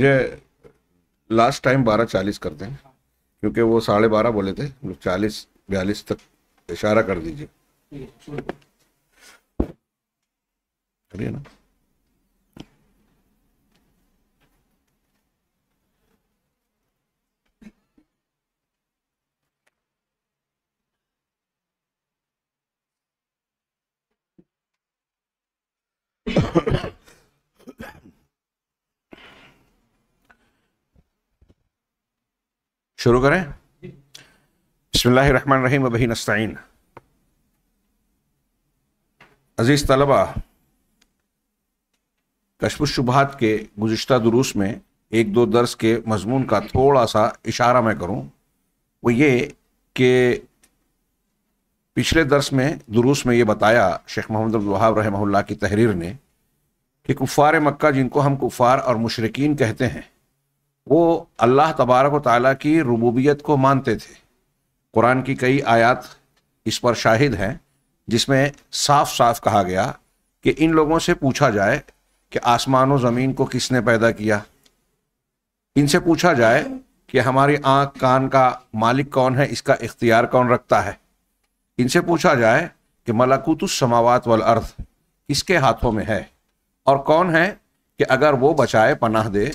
मुझे last time बारह चालीस कर दें क्योंकि वो साढ़े बारह बोले थे चालीस बयालीस तक इशारा कर दीजिए करिए ना शुरू करें बसमिल्ल रहीम अबी नस्तीन अज़ीज़ तलबा कशबुशुबहत के गुज्त दुरुस में एक दो दर्स के मजमून का थोड़ा सा इशारा मैं करूं वो ये कि पिछले दर्स में दुरुस में ये बताया शेख मोहम्मद अब्दुलवाहाब रहमल्ला की तहरीर ने कि कुफ़ार मक्का जिनको हम कुफ़ार और मशरकिन कहते हैं वो अल्लाह तबारक ताली की रबूबियत को मानते थे कुरान की कई आयात इस पर शाहिद हैं जिसमें साफ साफ कहा गया कि इन लोगों से पूछा जाए कि आसमान और ज़मीन को किसने पैदा किया इनसे पूछा जाए कि हमारी आँख कान का मालिक कौन है इसका इख्तियार कौन रखता है इनसे पूछा जाए कि मलाकूत समावत वल अर्थ किसके हाथों में है और कौन है कि अगर वो बचाए पनाह दे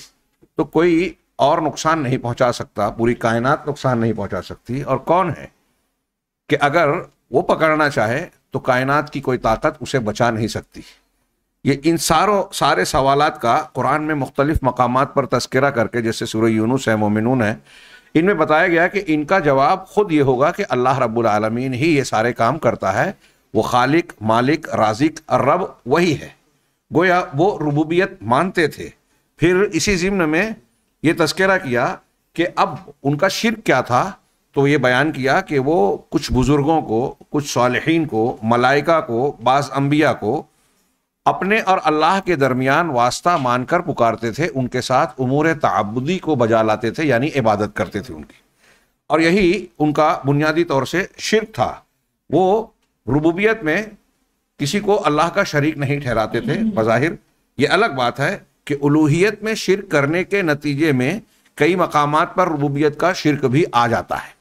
तो कोई और नुकसान नहीं पहुंचा सकता पूरी कायनात नुकसान नहीं पहुंचा सकती और कौन है कि अगर वो पकड़ना चाहे तो कायनात की कोई ताकत उसे बचा नहीं सकती ये इन सारों सारे सवाल का कुरान में मुख्तलिफ मकाम पर तस्करा करके जैसे सूर्य यूनुस है मोमिनून है इनमें बताया गया कि इनका जवाब खुद ये होगा कि अल्लाह रब्बुल आलमीन ही ये सारे काम करता है वो खालिक मालिक राजिक और रब वही है गोया वो रबूबियत मानते थे फिर इसी ज़िम्न में ये तस्करा किया कि अब उनका शिर क्या था तो ये बयान किया कि वो कुछ बुज़ुर्गों को कुछ सालहीन को मलाइका को बाज़ अम्बिया को अपने और अल्लाह के दरमियान वास्ता मानकर पुकारते थे उनके साथ उमूर तबदी को बजा लाते थे यानी इबादत करते थे उनकी और यही उनका बुनियादी तौर से शिर था वो रबूबियत में किसी को अल्लाह का शरीक नहीं ठहराते थे बज़ाहिर ये अलग बात है कि उलूहियत में शिरक करने के नतीजे में कई मकाम पर रबूबियत का शिरक भी आ जाता है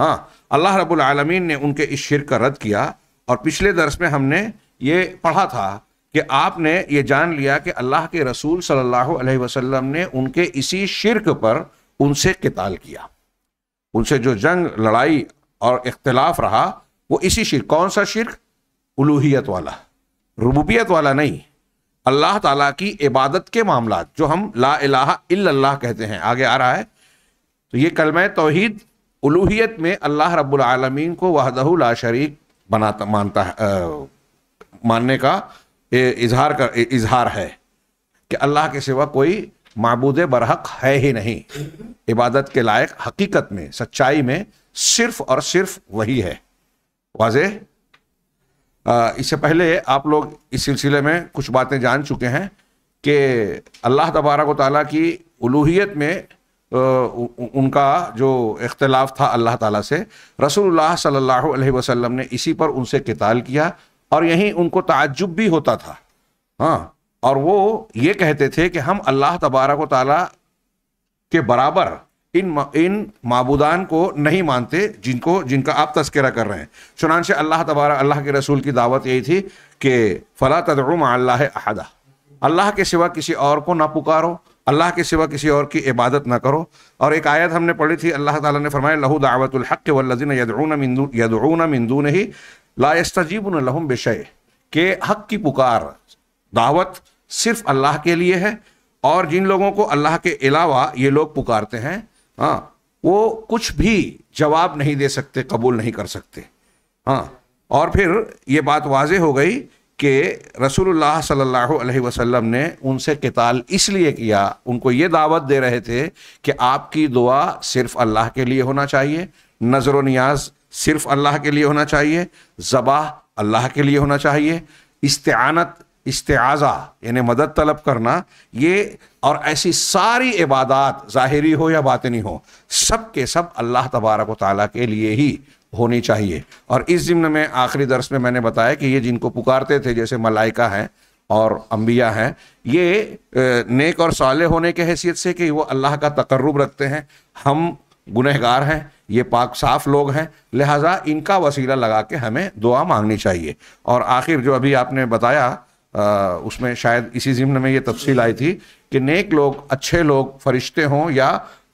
हाँ अल्लाह रब्बुल रबालमीन ने उनके इस शिरक का रद्द किया और पिछले दरस में हमने ये पढ़ा था कि आपने ये जान लिया कि अल्लाह के रसूल सल्लल्लाहु अलैहि वसल्लम ने उनके इसी शिरक पर उनसे किताल किया उनसे जो जंग लड़ाई और इख्तलाफ रहा वो इसी शिर कौन सा शिरक उलूहियत वाला रबूबियत वाला नहीं अल्लाह ताला की इबादत के मामला जो हम ला इलाहा इल्लल्लाह कहते हैं आगे आ रहा है तो ये कलम तोहद उलूहियत में अल्लाह रब्बुल आलमीन को वहदहू ला शरीक बनाता मानता है आ, मानने का इजहार कर इजहार है कि अल्लाह के सिवा कोई मबूद बरहक है ही नहीं इबादत के लायक हकीकत में सच्चाई में सिर्फ और सिर्फ वही है वाजे इससे पहले आप लोग इस सिलसिले में कुछ बातें जान चुके हैं कि अल्लाह तबारक ताली की उलूहियत में उनका जो इख्तलाफ था अल्लाह ताला से रसूलुल्लाह सल्लल्लाहु अलैहि वसल्लम ने इसी पर उनसे किताल किया और यहीं उनको ताज्जुब भी होता था हाँ और वो ये कहते थे कि हम अल्लाह तबारक ताली के बराबर इन इन मबूदान को नहीं मानते जिनको जिनका आप तस्करा कर रहे हैं से अल्लाह तबारा अल्लाह के रसूल की दावत यही थी कि फ़ला तदरुम अल्लाह अहदा अल्लाह के सिवा किसी और को ना पुकारो अल्लाह के सिवा किसी और की इबादत ना करो और एक आयत हमने पढ़ी थी अल्लाह ताला ने फरमाया लहू दावतुल्हक़ वल्लिन यदून मिंदू नहीं लास्तजीबन लहम बेशय के हक़ की पुकार दावत सिर्फ अल्लाह के लिए है और जिन लोगों को अल्लाह के अलावा ये लोग पुकारते हैं हाँ वो कुछ भी जवाब नहीं दे सकते कबूल नहीं कर सकते हाँ और फिर ये बात वाज हो गई कि रसूलुल्लाह सल्लल्लाहु अलैहि वसल्लम ने उनसे किताल इसलिए किया उनको ये दावत दे रहे थे कि आपकी दुआ सिर्फ अल्लाह के लिए होना चाहिए नजर नियाज सिर्फ अल्लाह के लिए होना चाहिए ज़बाह अल्लाह के लिए होना चाहिए इस्तानत इस्ताज़ा यानी मदद तलब करना ये और ऐसी सारी इबादत ज़ाहरी हो या बातनी हो सब के सब अल्लाह तबारक ताली के लिए ही होनी चाहिए और इस ज़िम्न में आखिरी दरस में मैंने बताया कि ये जिनको पुकारते थे जैसे मलाइका हैं और अम्बिया हैं ये नेक और साले होने के हैसियत से कि वो अल्लाह का तकर्रब रखते हैं हम गुनहगार हैं ये पाक साफ लोग हैं लिहाजा इनका वसीला लगा के हमें दुआ मांगनी चाहिए और आखिर जो अभी आपने बताया उसमें शायद इसी जिम्न में ये तफसील आई थी कि नेक लोग अच्छे लोग फरिश्ते हों या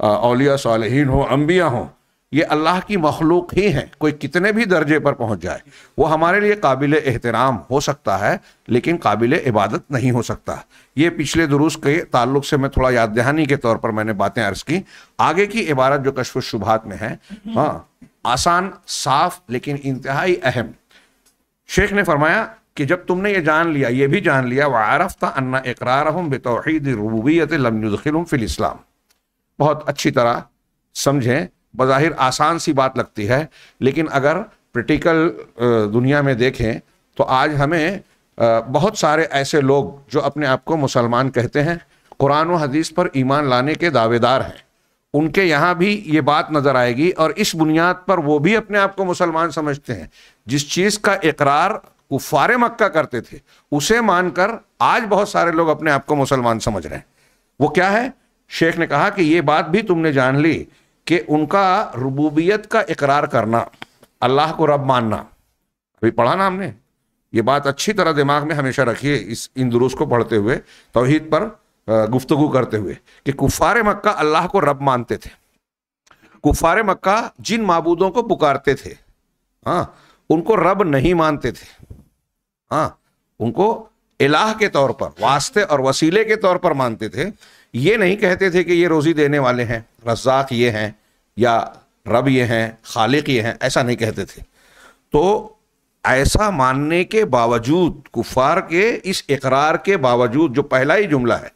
अलिया सालहीन हो अम्बिया हों ये अल्लाह की मखलूक ही हैं कोई कितने भी दर्जे पर पहुंच जाए वो हमारे लिए काबिल एहतराम हो सकता है लेकिन काबिल इबादत नहीं हो सकता ये पिछले दुरुस्त के ताल्लुक से मैं थोड़ा याद दहानी के तौर पर मैंने बातें अर्ज की आगे की इबारत जो कशफ शुभात में है हाँ आसान साफ लेकिन इंतहाई अहम शेख ने फरमाया कि जब तुमने ये जान लिया ये भी जान लिया व आरफ था अन्ना इकरार हम बतौहीद रबूबियत फिल इस्लाम बहुत अच्छी तरह समझें बज़ाहिर आसान सी बात लगती है लेकिन अगर प्रैक्टिकल दुनिया में देखें तो आज हमें बहुत सारे ऐसे लोग जो अपने आप को मुसलमान कहते हैं कुरान व हदीस पर ईमान लाने के दावेदार हैं उनके यहाँ भी ये बात नज़र आएगी और इस बुनियाद पर वो भी अपने आप को मुसलमान समझते हैं जिस चीज़ का इकरार कुफार मक्का करते थे उसे मानकर आज बहुत सारे लोग अपने आप को मुसलमान समझ रहे हैं वो क्या है शेख ने कहा कि ये बात भी तुमने जान ली कि उनका रबूबियत का इकरार करना अल्लाह को रब मानना अभी पढ़ा ना हमने ये बात अच्छी तरह दिमाग में हमेशा रखिए इस इन दुरुस्त को पढ़ते हुए तोहहीद पर गुफ्तगु करते हुए कि कुफार मक्का अल्लाह को रब मानते थे कुफार मक्का जिन मबूदों को पुकारते थे हाँ उनको रब नहीं मानते थे हाँ उनको इलाह के तौर पर वास्ते और वसीले के तौर पर मानते थे ये नहीं कहते थे कि ये रोज़ी देने वाले हैं रज्जाक ये हैं या रब ये हैं खालिक ये हैं ऐसा नहीं कहते थे तो ऐसा मानने के बावजूद कुफार के इस इकरार के बावजूद जो पहला ही जुमला है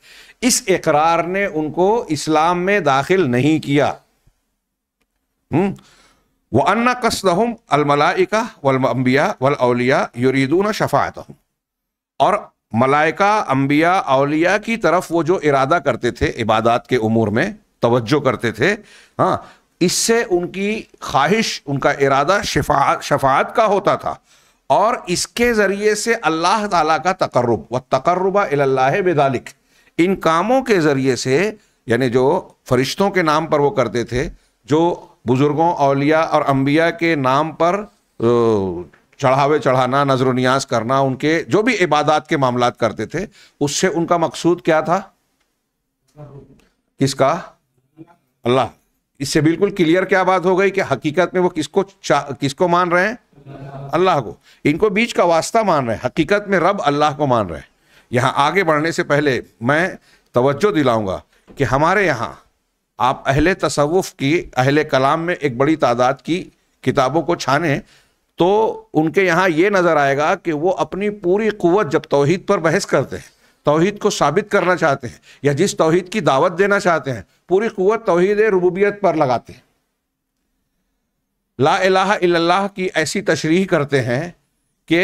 इस इकरार ने उनको इस्लाम में दाखिल नहीं किया हम्म व अन्ना कसदहम अलमलाइका वलम्बिया वलअलिया युरीदून शफ़ात और मलाइका अम्बिया अलिया की तरफ वो जो इरादा करते थे इबादत के अमूर में तवज्जो करते थे हाँ इससे उनकी ख्वाहिश उनका इरादा शफा शफात का होता था और इसके ज़रिए से अल्लाह ताला का तकर्रब व तकर्रबा अल्लाह बेदालिक इन कामों के ज़रिए से यानी जो फरिश्तों के नाम पर वो करते थे जो बुज़ुर्गों अलिया और अम्बिया के नाम पर चढ़ावे चढ़ाना नजर न्याज करना उनके जो भी इबादत के मामला करते थे उससे उनका मकसूद क्या था किसका अल्लाह इससे बिल्कुल क्लियर क्या बात हो गई कि हकीकत में वो किसको किसको मान रहे हैं अल्लाह को इनको बीच का वास्ता मान रहे हैं हकीकत में रब अल्लाह को मान रहे हैं यहाँ आगे बढ़ने से पहले मैं तवज्जो दिलाऊंगा कि हमारे यहाँ आप अहले तसवुफ़ की अहले कलाम में एक बड़ी तादाद की किताबों को छाने तो उनके यहाँ ये नज़र आएगा कि वो अपनी पूरी क़वत जब तोहद पर बहस करते हैं तोहद को साबित करना चाहते हैं या जिस तोहद की दावत देना चाहते हैं पूरी क़वत तोहद रबूबियत पर लगाते हैं ला इलाहा इल्लल्लाह की ऐसी तशरीह करते हैं कि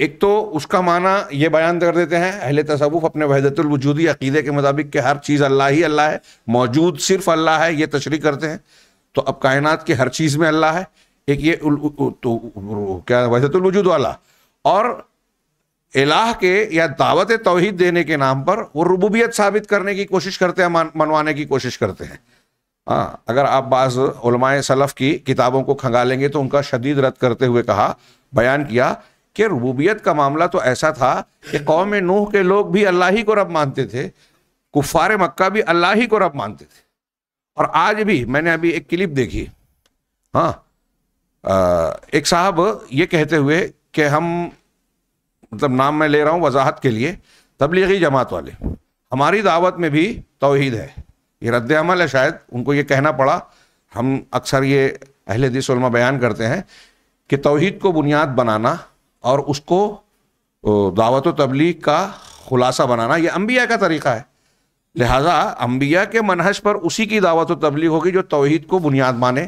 एक तो उसका माना ये बयान कर देते हैं अहले तसवुफ अपने वहदतुलवजूदी अकीदे के मुताबिक कि हर चीज़ अल्लाह ही अल्लाह है मौजूद सिर्फ अल्लाह है ये तशरी करते हैं तो अब कायनात की हर चीज़ में अल्लाह है एक ये उल, उ, उ, तो क्या वहदतुलवजूद वाला और इलाह के या दावत तोहहीद देने के नाम पर वो रबूबियत साबित करने की कोशिश करते हैं मन, मनवाने की कोशिश करते हैं हाँ अगर आप बाज़ सलफ़ की किताबों को खंगालेंगे तो उनका शदीद रद्द करते हुए कहा बयान किया कि रबूबियत का मामला तो ऐसा था कि कौम नूह के लोग भी अल्लाह ही को रब मानते थे कुफार मक्का भी अल्लाह ही को रब मानते थे और आज भी मैंने अभी एक क्लिप देखी हाँ एक साहब ये कहते हुए कि हम मतलब नाम मैं ले रहा हूँ वजाहत के लिए तबलीगी जमात वाले हमारी दावत में भी तोहद है ये रद्द अमल है शायद उनको ये कहना पड़ा हम अक्सर ये अहल दिसलमा बयान करते हैं कि तोहद को बुनियाद बनाना और उसको दावत तबलीग का खुलासा बनाना यह अम्बिया का तरीका है लिहाजा अम्बिया के मनहज पर उसी की दावत व तबलीग होगी जो तोहहीद को बुनियाद माने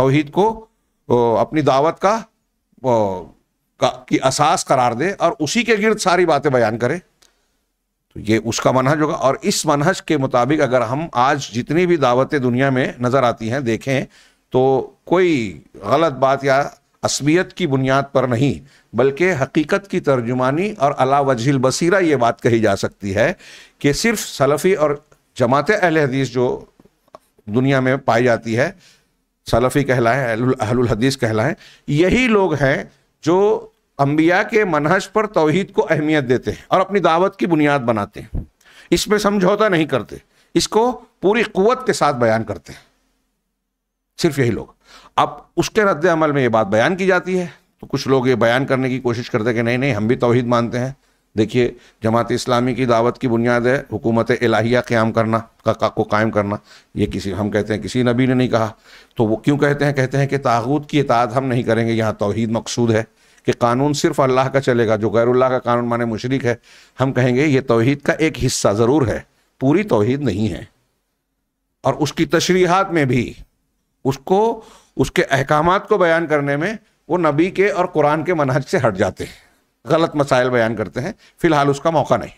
तोहहीद को अपनी दावत का, का की असास करार दे और उसी के गिर्द सारी बातें बयान करे तो ये उसका मनहज होगा और इस मनहज के मुताबिक अगर हम आज जितनी भी दावतें दुनिया में नज़र आती हैं देखें तो कोई गलत बात या असमियत की बुनियाद पर नहीं बल्कि हकीकत की तर्जुमानी और अला वजील बसीरा ये बात कही जा सकती है कि सिर्फ सलफ़ी और जमात अहल हदीस जो दुनिया में पाई जाती है सलफ़ी कहलाएं अहलुल हदीस कहलाएँ यही लोग हैं जो अम्बिया के मनहज पर तोहद को अहमियत देते हैं और अपनी दावत की बुनियाद बनाते हैं इसमें समझौता नहीं करते इसको पूरी क़वत के साथ बयान करते हैं सिर्फ यही लोग अब उसके रद्द अमल में ये बात बयान की जाती है तो कुछ लोग ये बयान करने की कोशिश करते कि नहीं नहीं हम भी तोहहीद मानते हैं देखिए जमात इस्लामी की दावत की बुनियाद है हुकूमत इलाहिया क़्याम करना का, का को कायम करना ये किसी हम कहते हैं किसी नबी ने नहीं कहा तो वो क्यों कहते हैं कहते हैं कि तागूत की इतात हम नहीं करेंगे यहाँ तोहहीद मकसूद है कि कानून सिर्फ अल्लाह का चलेगा जो गैरुल्लाह का कानून माने मुशरक है हम कहेंगे ये तोहहीद का एक हिस्सा ज़रूर है पूरी तोहहीद नहीं है और उसकी तशरीहत में भी उसको उसके अहकाम को बयान करने में वो नबी के और कुरान के मनहज से हट जाते हैं गलत मसाइल बयान करते हैं फिलहाल उसका मौका नहीं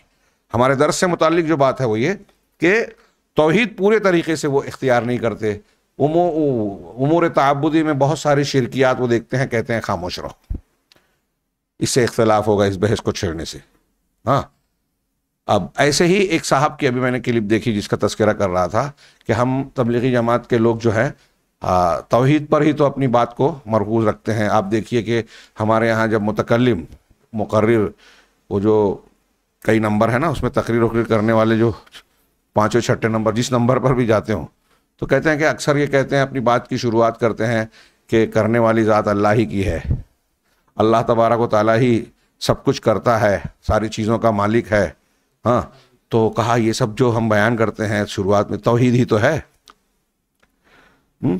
हमारे दर्ज से मुतल जो बात है वो ये कि तोहद पूरे तरीके से वो इख्तियार नहीं करते उमूर तबुदी में बहुत सारी शिरकियात वो देखते हैं कहते हैं खामोश रहो इससे इख्तलाफ होगा इस बहस को छेड़ने से हाँ अब ऐसे ही एक साहब की अभी मैंने क्लिप देखी जिसका तस्करा कर रहा था कि हम तबलीगी जमात के लोग जो हैं तोहहीद पर ही तो अपनी बात को मरकूज रखते हैं आप देखिए कि हमारे यहाँ जब मुतकलम मुकर्र वो जो कई नंबर है ना उसमें तकरीर वकरीर करने वाले जो पाँचों छठे नंबर जिस नंबर पर भी जाते हों तो कहते हैं कि अक्सर ये कहते हैं अपनी बात की शुरुआत करते हैं कि करने वाली ज़ात अल्लाह ही की है अल्लाह तबारक को ताली ही सब कुछ करता है सारी चीज़ों का मालिक है हाँ तो कहा ये सब जो हम बयान करते हैं शुरुआत में तोहहीद ही तो है हुँ? हम्म?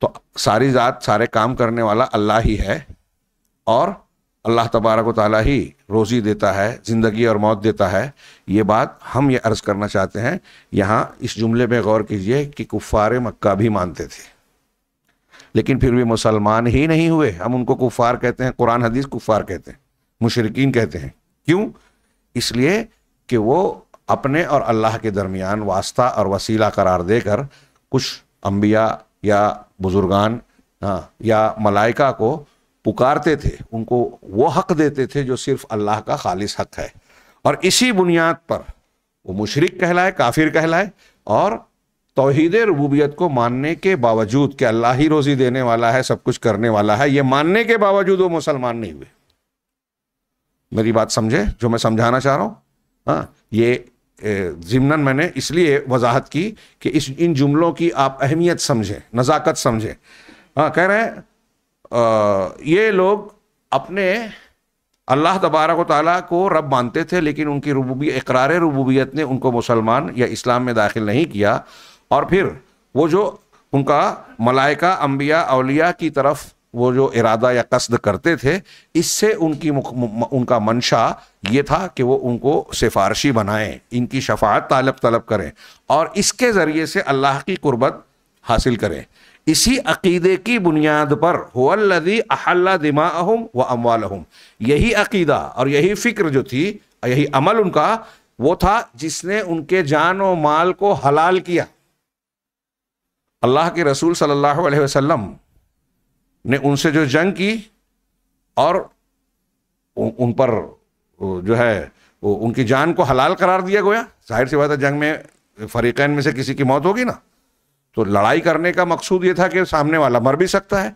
तो सारी ज़ात सारे काम करने वाला अल्लाह ही है और अल्लाह तबारक ताली ही रोज़ी देता है ज़िंदगी और मौत देता है ये बात हम ये अर्ज़ करना चाहते हैं यहाँ इस जुमले में गौर कीजिए कि कुफ़ार मक्का भी मानते थे लेकिन फिर भी मुसलमान ही नहीं हुए हम उनको कुफ़ार कहते हैं कुरान हदीस कुफ़ार कहते हैं मुशरकिन कहते हैं क्यों इसलिए कि वो अपने और अल्लाह के दरमियान वास्ता और वसीला करार देकर कुछ अम्बिया या बुजुर्गान हाँ, या मलाइका को पुकारते थे उनको वो हक देते थे जो सिर्फ अल्लाह का खालिस हक है और इसी बुनियाद पर वो मुशरक कहलाए काफिर कहलाए और तोहद रबूबियत को मानने के बावजूद कि अल्लाह ही रोज़ी देने वाला है सब कुछ करने वाला है ये मानने के बावजूद वो मुसलमान नहीं हुए मेरी बात समझे जो मैं समझाना चाह रहा हूँ हाँ ये ज़िमनन मैंने इसलिए वजाहत की कि इस इन जुमलों की आप अहमियत समझें नज़ाकत समझें हाँ कह रहे हैं आ, ये लोग अपने अल्लाह तबारक ताली को रब मानते थे लेकिन उनकी रबूबी इकरार रबूबियत ने उनको मुसलमान या इस्लाम में दाखिल नहीं किया और फिर वो जो उनका मलाइका अम्बिया अलिया की तरफ वो जो इरादा या कस्द करते थे इससे उनकी उनका मंशा ये था कि वो उनको सिफारशी बनाएं इनकी शफात तालब तलब करें और इसके ज़रिए से अल्लाह की कुर्बत हासिल करें इसी अकीदे की बुनियाद पर हुदी अहल्ला अहम व अमवालहम यही अकीदा और यही फ़िक्र जो थी यही अमल उनका वो था जिसने उनके जान व माल को हलाल किया अल्लाह के रसूल सल्लल्लाहु अलैहि वसल्लम ने उनसे जो जंग की और उन पर जो है उनकी जान को हलाल करार दिया गोया जाहिर सी बात है जंग में फरीकैन में से किसी की मौत होगी ना तो लड़ाई करने का मकसूद ये था कि सामने वाला मर भी सकता है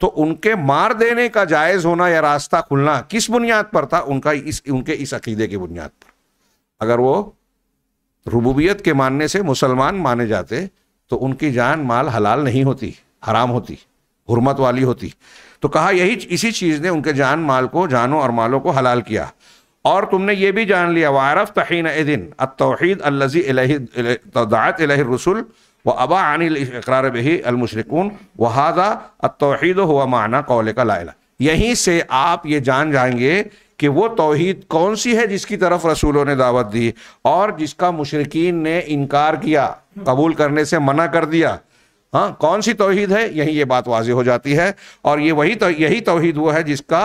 तो उनके मार देने का जायज होना या रास्ता खुलना किस बुनियाद पर था उनका इस उनके इस अकीदे की बुनियाद पर अगर वो रुबूबियत के मानने से मुसलमान माने जाते तो उनकी जान माल हलाल नहीं होती हराम होती हरमत वाली होती तो कहा यही इसी चीज़ ने उनके जान माल को जानों और मालों को हलाल किया और तुमने ये भी जान लिया वारफ तहीन दिन अतोहद अल्लजी तदात रसुल व अबा अनिल इकरार बही अलमुशरकून वहादा अतोहद हुआ माना कौल का लाला यहीं से आप ये जान जाएंगे कि वो तोहद कौन सी है जिसकी तरफ रसूलों ने दावत दी और जिसका मुशरकिन ने इनकार किया कबूल करने से मना कर दिया हाँ कौन सी तोहहीद है यही ये बात वाज हो जाती है और ये वही तो यही तोहहीद वो है जिसका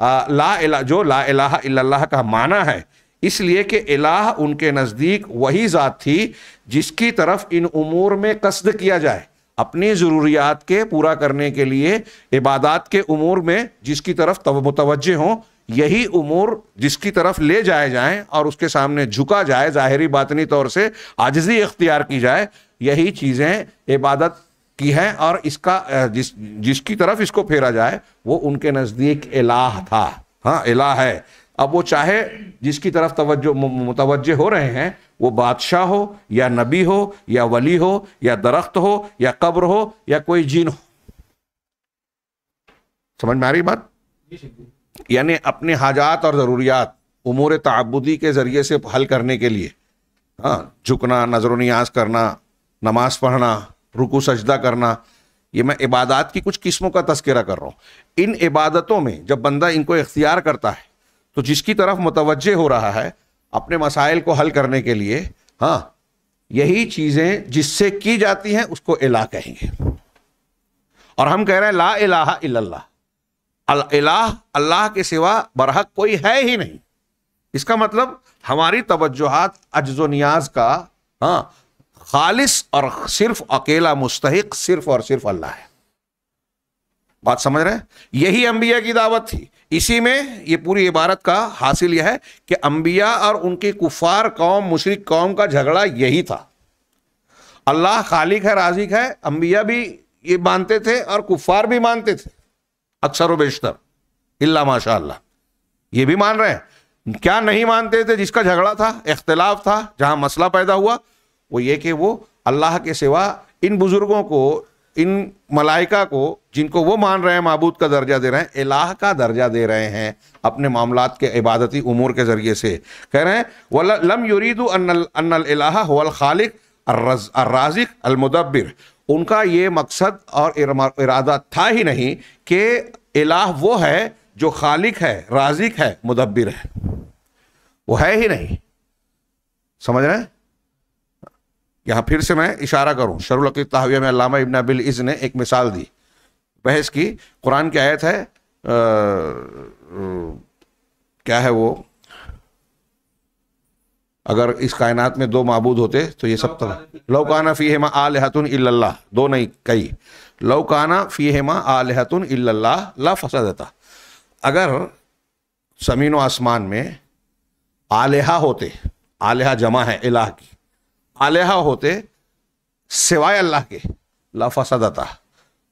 आ, ला इला जो ला अला इल्लल्लाह का माना है इसलिए कि इलाह उनके नज़दीक वही ज़ात थी जिसकी तरफ इन उमूर में कसद किया जाए अपनी ज़रूरियात के पूरा करने के लिए इबादत के उमूर में जिसकी तरफ मुतवजह हों यही उमूर जिसकी तरफ ले जाए जाएँ और उसके सामने झुका जाए ज़ाहरी बातनी तौर से आजजी इख्तियार की जाए यही चीज़ें इबादत की है और इसका जिस जिसकी तरफ इसको फेरा जाए वो उनके नज़दीक इलाह था हाँ इलाह है अब वो चाहे जिसकी तरफ तवज्जो मुतवजह हो रहे हैं वो बादशाह हो या नबी हो या वली हो या दरख्त हो या कब्र हो या कोई जीन हो समझ में आ रही बात यानी अपने हाजात और ज़रूरियात उमूर ताबुदी के ज़रिए से हल करने के लिए हाँ झुकना नजर न्याज करना नमाज पढ़ना रुकू सजदा करना ये मैं इबादत की कुछ किस्मों का तस्करा कर रहा हूँ इन इबादतों में जब बंदा इनको इख्तियार करता है तो जिसकी तरफ मुतवजह हो रहा है अपने मसाइल को हल करने के लिए हाँ यही चीज़ें जिससे की जाती हैं उसको इला कहेंगे और हम कह रहे हैं ला इलाहा इल्लल्लाह अल्लाह अल्लाह के सिवा बरहक कोई है ही नहीं इसका मतलब हमारी तोज्जोहत अजो नियाज का हाँ खालिश और सिर्फ अकेला मुस्तक सिर्फ और सिर्फ अल्लाह है बात समझ रहे हैं यही अंबिया की दावत थी इसी में ये पूरी इबारत का हासिल यह है कि अंबिया और उनकी कुफार कौम मुशरक कौम का झगड़ा यही था अल्लाह खालिक है राजिक है अंबिया भी ये मानते थे और कुफार भी मानते थे अक्सर व बेशतर इल्ला माशा ये भी मान रहे हैं क्या नहीं मानते थे जिसका झगड़ा था इख्तलाफ था जहां मसला पैदा हुआ वो ये कि वो अल्लाह के सिवा इन बुज़ुर्गों को इन मलाइका को जिनको वो मान रहे हैं मबूद का दर्जा दे रहे हैं इलाह का दर्जा दे रहे हैं अपने मामला के इबादती उमूर के ज़रिए से कह रहे हैं वह लम युरीदू अनलाहा खालिक अर्राजिक अलमुदब्बिर उनका ये मकसद और इरादा था ही नहीं कि इलाह वो है जो खालिक है राजिक है मुदब्बिर है वो है ही नहीं समझ रहे हैं यहाँ फिर से मैं इशारा करूँ शरुल तहविया में अलामा इबन अबिल इज़ ने एक मिसाल दी बहस की कुरान की आयत है आ, क्या है वो अगर इस कायनात में दो मबूद होते तो ये सब तरह तो- लौकाना फ़ी हेमा आलहतन इल्ला दो नहीं कई लौकाना फ़ी हेमा आलहतन इल्ला ला देता अगर ज़मीन आसमान में आलहा होते आलहा जमा है इलाह की आलहा होते सिवाय अल्लाह के सदाता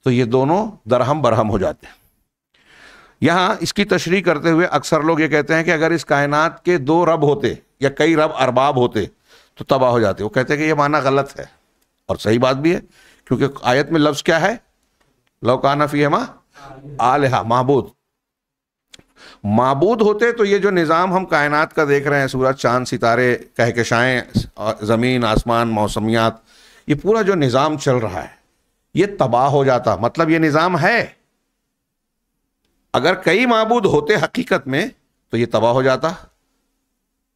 तो ये दोनों दरहम बरहम हो जाते हैं यहाँ इसकी तशरी करते हुए अक्सर लोग ये कहते हैं कि अगर इस कायनात के दो रब होते या कई रब अरबाब होते तो तबाह हो जाते वो कहते हैं कि ये माना गलत है और सही बात भी है क्योंकि आयत में लफ्ज़ क्या है लौकानफी फीमा आलहा महबूद मबूद होते तो ये जो निज़ाम हम कायनात का देख रहे हैं सूरज चांद सितारे कहकशाएँ ज़मीन आसमान मौसमियात ये पूरा जो निज़ाम चल रहा है ये तबाह हो जाता मतलब ये निज़ाम है अगर कई मबूद होते हकीकत में तो ये तबाह हो जाता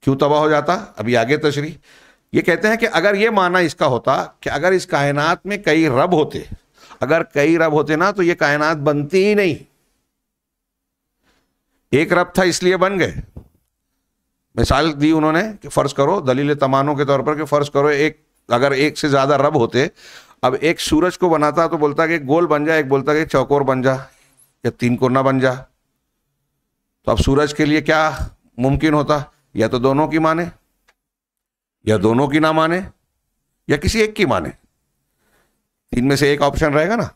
क्यों तबाह हो जाता अभी आगे तशरी ये कहते हैं कि अगर ये माना इसका होता कि अगर इस कायनात में कई रब होते अगर कई रब होते ना तो ये कायनात बनती ही नहीं एक रब था इसलिए बन गए मिसाल दी उन्होंने कि फ़र्ज़ करो दलील तमानों के तौर पर कि फ़र्ज़ करो एक अगर एक से ज़्यादा रब होते अब एक सूरज को बनाता तो बोलता कि गोल बन जा एक बोलता कि चौकोर बन जा या तीन कोना बन जा तो अब सूरज के लिए क्या मुमकिन होता या तो दोनों की माने या दोनों की ना माने या किसी एक की माने तीन में से एक ऑप्शन रहेगा ना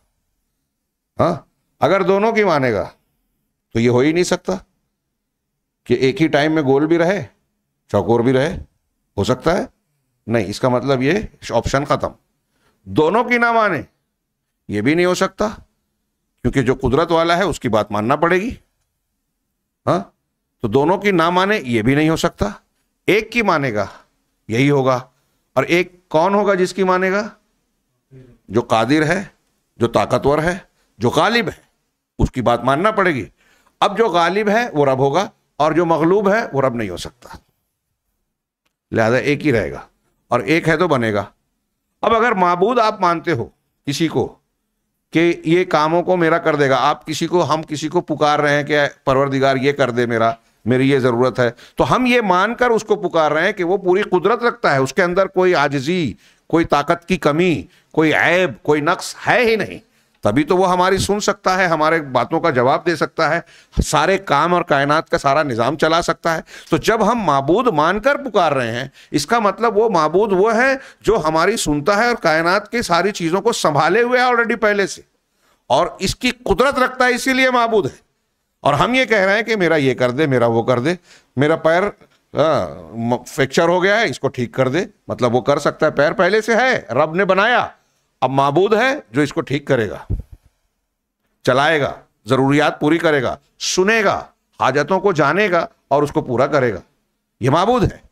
हाँ अगर दोनों की मानेगा तो ये हो ही नहीं सकता कि एक ही टाइम में गोल भी रहे चौकोर भी रहे हो सकता है नहीं इसका मतलब ये ऑप्शन खत्म दोनों की ना माने ये भी नहीं हो सकता क्योंकि जो कुदरत वाला है उसकी बात मानना पड़ेगी हाँ तो दोनों की ना माने ये भी नहीं हो सकता एक की मानेगा यही होगा और एक कौन होगा जिसकी मानेगा जो कादिर है जो ताकतवर है जो गालिब है उसकी बात मानना पड़ेगी अब जो गालिब है वो रब होगा और जो मगलूब है वो रब नहीं हो सकता लिहाजा एक ही रहेगा और एक है तो बनेगा अब अगर मबूद आप मानते हो किसी को कि ये कामों को मेरा कर देगा आप किसी को हम किसी को पुकार रहे हैं कि परवरदिगार ये कर दे मेरा मेरी ये ज़रूरत है तो हम ये मानकर उसको पुकार रहे हैं कि वो पूरी कुदरत रखता है उसके अंदर कोई आजजी कोई ताकत की कमी कोई ऐब कोई नक्स है ही नहीं तभी तो वो हमारी सुन सकता है हमारे बातों का जवाब दे सकता है सारे काम और कायनात का सारा निज़ाम चला सकता है तो जब हम मबूद मानकर पुकार रहे हैं इसका मतलब वो मबूद वो है जो हमारी सुनता है और कायनात की सारी चीज़ों को संभाले हुए है ऑलरेडी पहले से और इसकी कुदरत रखता है इसीलिए मबूद है और हम ये कह रहे हैं कि मेरा ये कर दे मेरा वो कर दे मेरा पैर फ्रैक्चर हो गया है इसको ठीक कर दे मतलब वो कर सकता है पैर पहले से है रब ने बनाया अब मबूद है जो इसको ठीक करेगा चलाएगा ज़रूरियात पूरी करेगा सुनेगा हाजतों को जानेगा और उसको पूरा करेगा ये मबूद है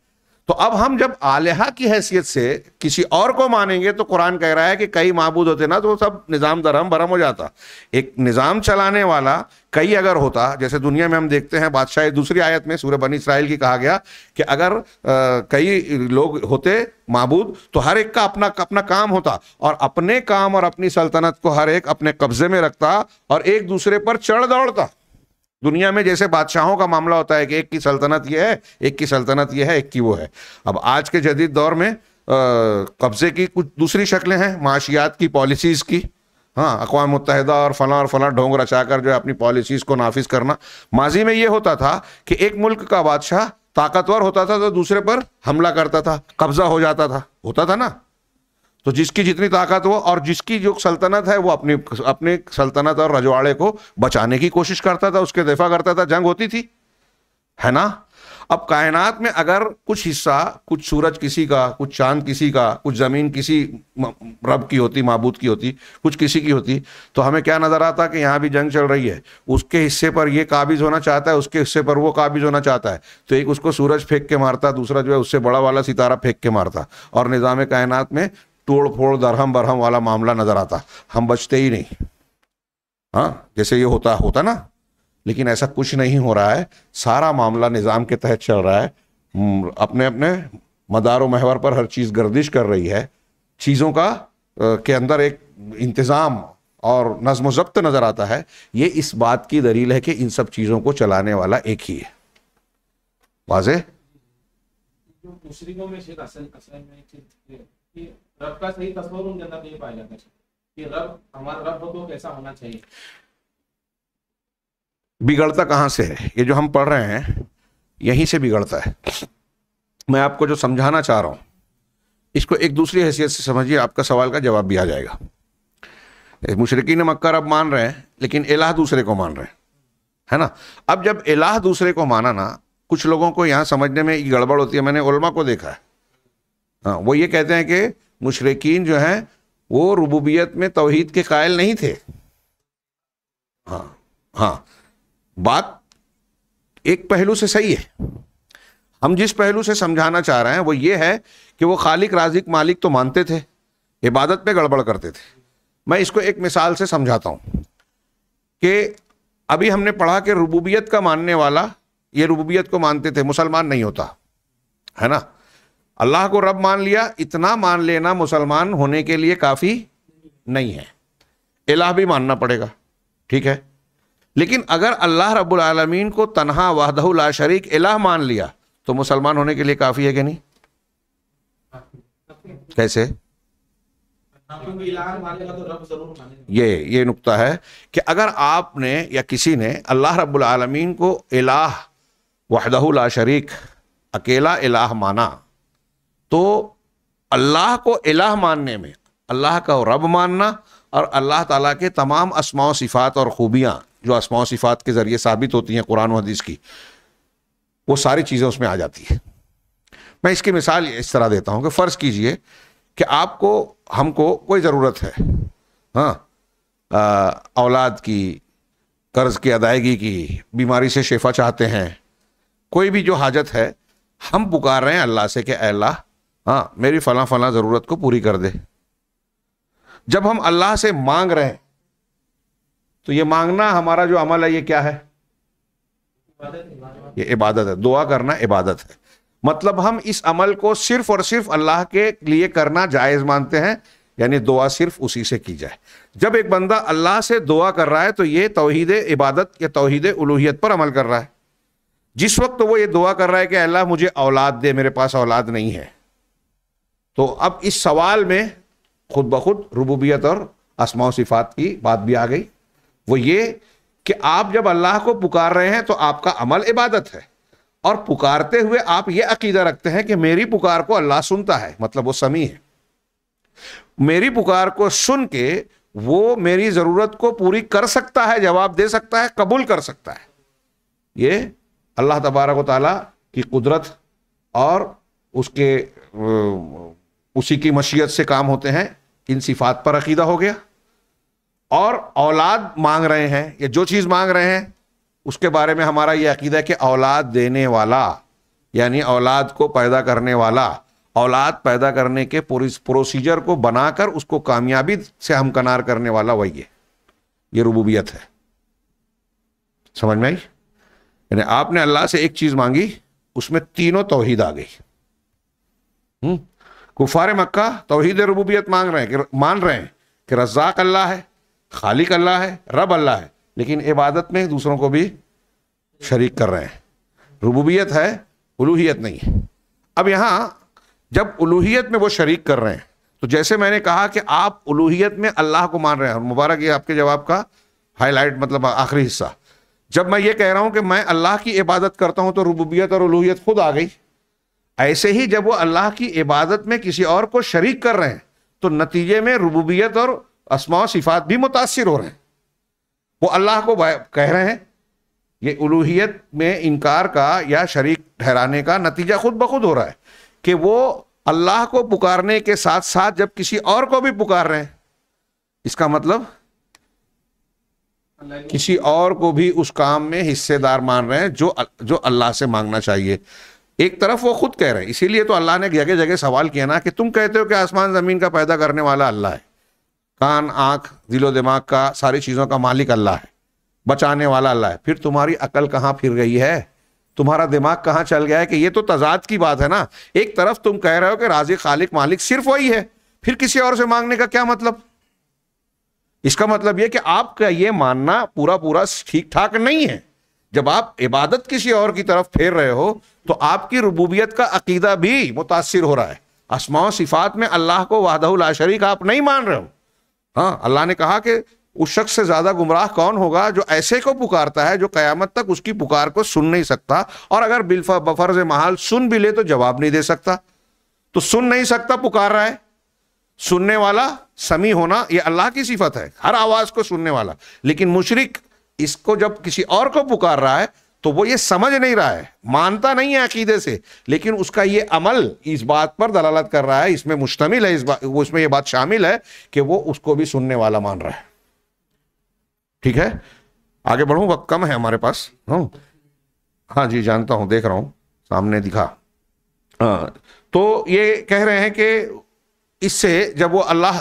तो अब हम जब आलिया की हैसियत से किसी और को मानेंगे तो कुरान कह रहा है कि कई महबूद होते ना तो सब निज़ाम दरहम भरम हो जाता एक निज़ाम चलाने वाला कई अगर होता जैसे दुनिया में हम देखते हैं बादशाह दूसरी आयत में सूर्य बनी इसराइल की कहा गया कि अगर आ, कई लोग होते महबूद तो हर एक का अपना अपना काम होता और अपने काम और अपनी सल्तनत को हर एक अपने कब्जे में रखता और एक दूसरे पर चढ़ दौड़ता दुनिया में जैसे बादशाहों का मामला होता है कि एक की सल्तनत यह है एक की सल्तनत यह है एक की वो है अब आज के जदीद दौर में कब्ज़े की कुछ दूसरी शक्लें हैं माशियात की पॉलिसीज़ की हाँ अकवा मुतहदा और फलां और फलां ढोंग रचा कर जो है अपनी पॉलिसीज़ को नाफिज करना माजी में ये होता था कि एक मुल्क का बादशाह ताकतवर होता था तो दूसरे पर हमला करता था कब्ज़ा हो जाता था होता था ना तो जिसकी जितनी ताकत हो और जिसकी जो सल्तनत है वो अपनी अपनी सल्तनत और रजवाड़े को बचाने की कोशिश करता था उसके दफा करता था जंग होती थी है ना अब कायनात में अगर कुछ हिस्सा कुछ सूरज किसी का कुछ चांद किसी का कुछ ज़मीन किसी रब की होती महबूद की होती कुछ किसी की होती तो हमें क्या नज़र आता कि यहाँ भी जंग चल रही है उसके हिस्से पर ये काबिज होना चाहता है उसके हिस्से पर वो काबिज होना चाहता है तो एक उसको सूरज फेंक के मारता दूसरा जो है उससे बड़ा वाला सितारा फेंक के मारता और निज़ाम कायनात में तोड़ फोड़ दरहम बरहम वाला मामला नजर आता हम बचते ही नहीं हाँ जैसे ये होता होता ना लेकिन ऐसा कुछ नहीं हो रहा है सारा मामला निज़ाम के तहत चल रहा है अपने अपने मदार महवर पर हर चीज़ गर्दिश कर रही है चीज़ों का के अंदर एक इंतज़ाम और नज़म जब्त नज़र आता है ये इस बात की दलील है कि इन सब चीज़ों को चलाने वाला एक ही है वाजे रब का सही तस्वर उनके अंदर नहीं पाया जाता कि रब हमारा रब हो तो कैसा होना चाहिए बिगड़ता कहाँ से है ये जो हम पढ़ रहे हैं यहीं से बिगड़ता है मैं आपको जो समझाना चाह रहा हूँ इसको एक दूसरी हैसियत से समझिए आपका सवाल का जवाब भी आ जाएगा मुशरकिन मक्का अब मान रहे हैं लेकिन एलाह दूसरे को मान रहे हैं है ना अब जब एलाह दूसरे को माना ना कुछ लोगों को यहाँ समझने में गड़बड़ होती है मैंने उलमा को देखा है हाँ वो ये कहते हैं कि मुशरकिन जो हैं वो रबूबियत में तोहद के कायल नहीं थे हाँ हाँ बात एक पहलू से सही है हम जिस पहलू से समझाना चाह रहे हैं वो ये है कि वो खालिक राजिक मालिक तो मानते थे इबादत पे गड़बड़ करते थे मैं इसको एक मिसाल से समझाता हूँ कि अभी हमने पढ़ा कि रबूबियत का मानने वाला ये रबूबियत को मानते थे मुसलमान नहीं होता है ना अल्लाह को रब मान लिया इतना मान लेना मुसलमान होने के लिए काफ़ी नहीं है इलाह भी मानना पड़ेगा ठीक है लेकिन अगर अल्लाह रब्बुल आलमीन को तनहा वाहदहुल्ला शरीक इलाह मान लिया तो मुसलमान होने के लिए काफ़ी है कि नहीं कैसे ये ये नुकता है कि अगर आपने या किसी ने अल्लाह रब्बुल आलमीन को इलाह वाहदहुल्ला शरीक अकेला इलाह माना तो अल्लाह को इलाह मानने में अल्लाह का रब मानना और अल्लाह ताला के तमाम असमाव सिफ़ात और ख़ूबियाँ जो असमाव सिफ़ात के ज़रिए साबित होती हैं कुरान हदीस की वो सारी चीज़ें उसमें आ जाती है मैं इसकी मिसाल इस तरह देता हूँ कि फ़र्ज़ कीजिए कि आपको हमको कोई ज़रूरत है हाँ औलाद की कर्ज़ की अदायगी की बीमारी से शेफा चाहते हैं कोई भी जो हाजत है हम पुकार रहे हैं अल्लाह से कि अल्लाह हाँ मेरी फला फला ज़रूरत को पूरी कर दे जब हम अल्लाह से मांग रहे हैं तो ये मांगना हमारा जो अमल है ये क्या है ये इबादत है दुआ करना इबादत है मतलब हम इस अमल को सिर्फ और सिर्फ अल्लाह के लिए करना जायज़ मानते हैं यानी दुआ सिर्फ उसी से की जाए जब एक बंदा अल्लाह से दुआ कर रहा है तो ये तोहद इबादत या तोहद उलूहियत पर अमल कर रहा है जिस वक्त तो वो ये दुआ कर रहा है कि अल्लाह मुझे औलाद दे मेरे पास औलाद नहीं है तो अब इस सवाल में खुद ब खुद रबूबियत और आसमाओ सिफात की बात भी आ गई वो ये कि आप जब अल्लाह को पुकार रहे हैं तो आपका अमल इबादत है और पुकारते हुए आप ये अकीदा रखते हैं कि मेरी पुकार को अल्लाह सुनता है मतलब वो समी है मेरी पुकार को सुन के वो मेरी ज़रूरत को पूरी कर सकता है जवाब दे सकता है कबूल कर सकता है ये अल्लाह तबारक ताली की कुदरत और उसके उसी की मशीयत से काम होते हैं इन सिफात पर अकीदा हो गया और औलाद मांग रहे हैं या जो चीज़ मांग रहे हैं उसके बारे में हमारा यह अकीदा है कि औलाद देने वाला यानी औलाद को पैदा करने वाला औलाद पैदा करने के प्रोसीजर को बनाकर उसको कामयाबी से हमकनार करने वाला वही है ये रबूबियत है समझ में आई यानी आपने अल्लाह से एक चीज़ मांगी उसमें तीनों तोहिद आ गई हम्म? कुफार मक्का तोहद रबूबियत मांग रहे हैं कि मान रहे हैं कि रजाक अल्लाह है खालिक अल्लाह है रब अल्लाह है लेकिन इबादत में दूसरों को भी शरीक कर रहे हैं रबूबियत है उलूहियत नहीं है अब यहाँ जब उलूहियत में वो शरीक कर रहे हैं तो जैसे मैंने कहा कि आप उलूहियत में अल्लाह को मान रहे हैं मुबारक ये आपके जवाब का हाईलाइट मतलब आखिरी हिस्सा जब मैं ये कह रहा हूँ कि मैं अल्लाह की इबादत करता हूँ तो रबूबियत और उलूहियत खुद आ गई ऐसे ही जब वो अल्लाह की इबादत में किसी और को शरीक कर रहे हैं तो नतीजे में रुबूबियत और असमा सिफात भी मुतासर हो रहे हैं वो अल्लाह को कह रहे हैं ये उलूहियत में इनकार का या शरीक ठहराने का नतीजा खुद ब खुद हो रहा है कि वो अल्लाह को पुकारने के साथ साथ जब किसी और को भी पुकार रहे हैं इसका मतलब किसी और को भी उस काम में हिस्सेदार मान रहे हैं जो जो अल्लाह से मांगना चाहिए एक तरफ वो खुद कह रहे हैं इसीलिए तो अल्लाह ने जगह जगह सवाल किया ना कि तुम कहते हो कि आसमान ज़मीन का पैदा करने वाला अल्लाह है कान आंख दिलो दिमाग का सारी चीज़ों का मालिक अल्लाह है बचाने वाला अल्लाह है फिर तुम्हारी अकल कहाँ फिर गई है तुम्हारा दिमाग कहाँ चल गया है कि ये तो तजाद की बात है ना एक तरफ तुम कह रहे हो कि राजी खालिक मालिक सिर्फ वही है फिर किसी और से मांगने का क्या मतलब इसका मतलब यह कि आपका ये मानना पूरा पूरा ठीक ठाक नहीं है जब आप इबादत किसी और की तरफ फेर रहे हो तो आपकी रबूबियत का अकीदा भी मुतासर हो रहा है असमा सिफात में अल्लाह को वादा शरीक आप नहीं मान रहे हो हाँ अल्लाह ने कहा कि उस शख्स से ज़्यादा गुमराह कौन होगा जो ऐसे को पुकारता है जो क़यामत तक उसकी पुकार को सुन नहीं सकता और अगर बिल्फा बफर्ज महाल सुन भी ले तो जवाब नहीं दे सकता तो सुन नहीं सकता पुकार रहा है सुनने वाला समी होना ये अल्लाह की सिफत है हर आवाज़ को सुनने वाला लेकिन मुशरक इसको जब किसी और को पुकार रहा है तो वो ये समझ नहीं रहा है मानता नहीं है अकीदे से लेकिन उसका ये अमल इस बात पर दलालत कर रहा है इसमें मुश्तमिल है इस बात उसमें ये बात शामिल है कि वो उसको भी सुनने वाला मान रहा है ठीक है आगे बढ़ू वक्त कम है हमारे पास हूँ हाँ जी जानता हूं देख रहा हूं सामने दिखा हाँ तो ये कह रहे हैं कि इससे जब वो अल्लाह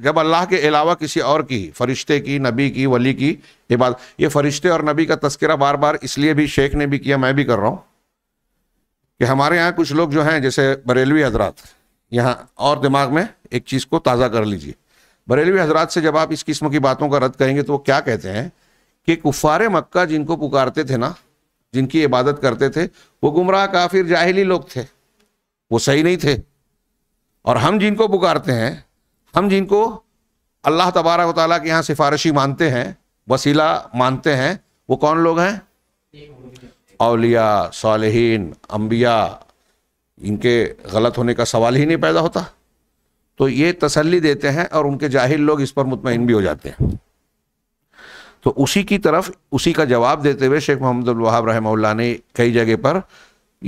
जब अल्लाह के अलावा किसी और की फरिश्ते की नबी की वली की इबादत ये फरिश्ते और नबी का तस्करा बार बार इसलिए भी शेख ने भी किया मैं भी कर रहा हूँ कि हमारे यहाँ कुछ लोग जो हैं जैसे बरेलवी हजरात यहाँ और दिमाग में एक चीज़ को ताज़ा कर लीजिए बरेलवी हजरात से जब आप इस किस्म की बातों का रद्द करेंगे तो वो क्या कहते हैं कि कुफार मक्का जिनको पुकारते थे ना जिनकी इबादत करते थे वो गुमराह काफिर जाहली लोग थे वो सही नहीं थे और हम जिनको पुकारते हैं हम जिनको अल्लाह तबारक ताली के यहाँ सिफारशी मानते हैं वसीला मानते हैं वो कौन लोग हैं अलिया सालहीन अम्बिया इनके गलत होने का सवाल ही नहीं पैदा होता तो ये तसल्ली देते हैं और उनके जाहिल लोग इस पर मुतमिन भी हो जाते हैं तो उसी की तरफ उसी का जवाब देते हुए शेख मोहम्मद वहाब रहमल्ला ने कई जगह पर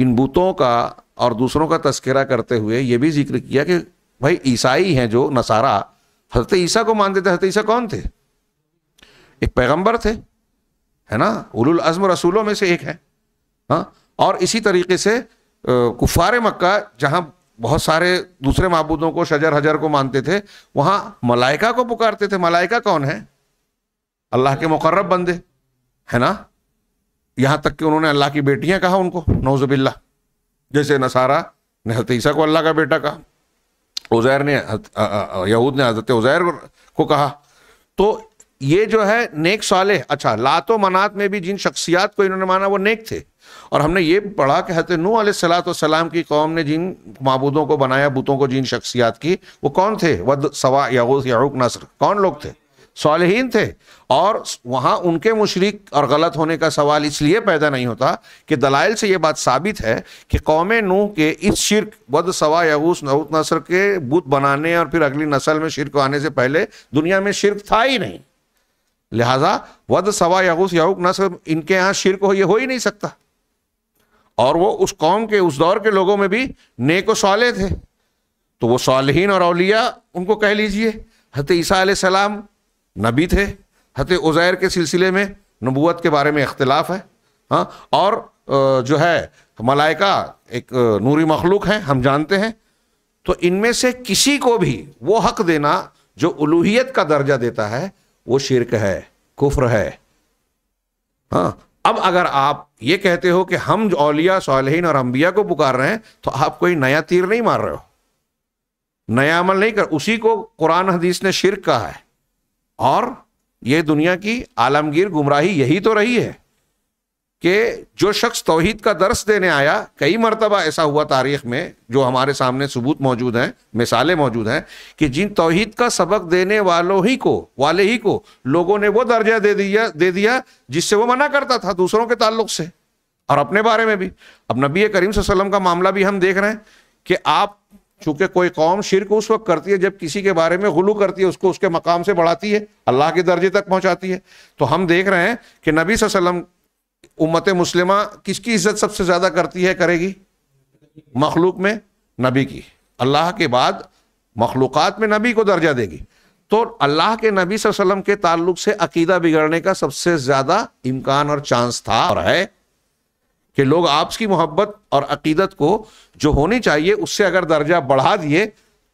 इन बुतों का और दूसरों का तस्करा करते हुए ये भी जिक्र किया कि भाई ईसाई हैं जो नसारा हजरत ईसा को मानते थे हजरत ईसा कौन थे एक पैगंबर थे है ना उलुल अज़म रसूलों में से एक है हाँ और इसी तरीके से कुफार मक्का जहां बहुत सारे दूसरे महबूदों को शजर हजर को मानते थे वहां मलाइका को पुकारते थे मलाइका कौन है अल्लाह के मुकर्रब बंदे है ना यहाँ तक कि उन्होंने अल्लाह की बेटियाँ कहा उनको नौजबिल्ला जैसे नसारा ने हतीसा को अल्लाह का बेटा कहा उजैर ने यहूद ने हजरत उजैर को कहा तो ये जो है नेक साले अच्छा लातो मनात में भी जिन शख्सियात को इन्होंने माना वो नेक थे और हमने ये पढ़ा कि हजरत नू सलाम की कौम ने जिन मबूदों को बनाया बुतों को जिन शख्सियात की वो कौन थे वद सवा यहूद यारूक नसर कौन लोग थे सालहीन थे और वहाँ उनके मुशरक और गलत होने का सवाल इसलिए पैदा नहीं होता कि दलाइल से ये बात साबित है कि कौम नूह के इस शिरक बद सवा यूस नऊत नसर के बुत बनाने और फिर अगली नस्ल में शिरक आने से पहले दुनिया में शिरक था ही नहीं लिहाजा वद सवा यूस याकूब नसर इनके यहाँ शिरक हो ये हो ही नहीं सकता और वो उस कौम के उस दौर के लोगों में भी नेक साले थे तो वो सालहीन और अलिया उनको कह लीजिए हत ईसा सलाम नबी थे हत उज़ैर के सिलसिले में नबूत के बारे में अख्तिलाफ है हाँ और जो है मलाइका एक नूरी मखलूक हैं हम जानते हैं तो इनमें से किसी को भी वो हक देना जो उलूहियत का दर्जा देता है वो शिरक है कुफ्र है हाँ अब अगर आप ये कहते हो कि हम औलिया सालहीन और अम्बिया को पुकार रहे हैं तो आप कोई नया तीर नहीं मार रहे हो नया अमल नहीं कर उसी को कुरान हदीस ने शिरक कहा है और ये दुनिया की आलमगीर गुमराही यही तो रही है कि जो शख्स तोहहीद का दर्स देने आया कई मरतबा ऐसा हुआ तारीख में जो हमारे सामने सबूत मौजूद हैं मिसालें मौजूद हैं कि जिन तोहहीद का सबक देने वालों ही को वाले ही को लोगों ने वो दर्जा दे दिया दे दिया जिससे वो मना करता था दूसरों के ताल्लुक से और अपने बारे में भी अब नबी करीम का मामला भी हम देख रहे हैं कि आप चूंकि कोई कौम शिरक उस वक्त करती है जब किसी के बारे में गुलू करती है उसको उसके मकाम से बढ़ाती है अल्लाह के दर्जे तक पहुंचाती है तो हम देख रहे हैं कि नबी वसम उम्मत मुस्लिमा किसकी इज्जत सबसे ज़्यादा करती है करेगी मखलूक में नबी की अल्लाह के बाद मखलूक़ में नबी को दर्जा देगी तो अल्लाह के नबी वसम के ताल्लुक से अकीदा बिगड़ने का सबसे ज़्यादा इम्कान और चांस था और है कि लोग आपकी मोहब्बत और अकीदत को जो होनी चाहिए उससे अगर दर्जा बढ़ा दिए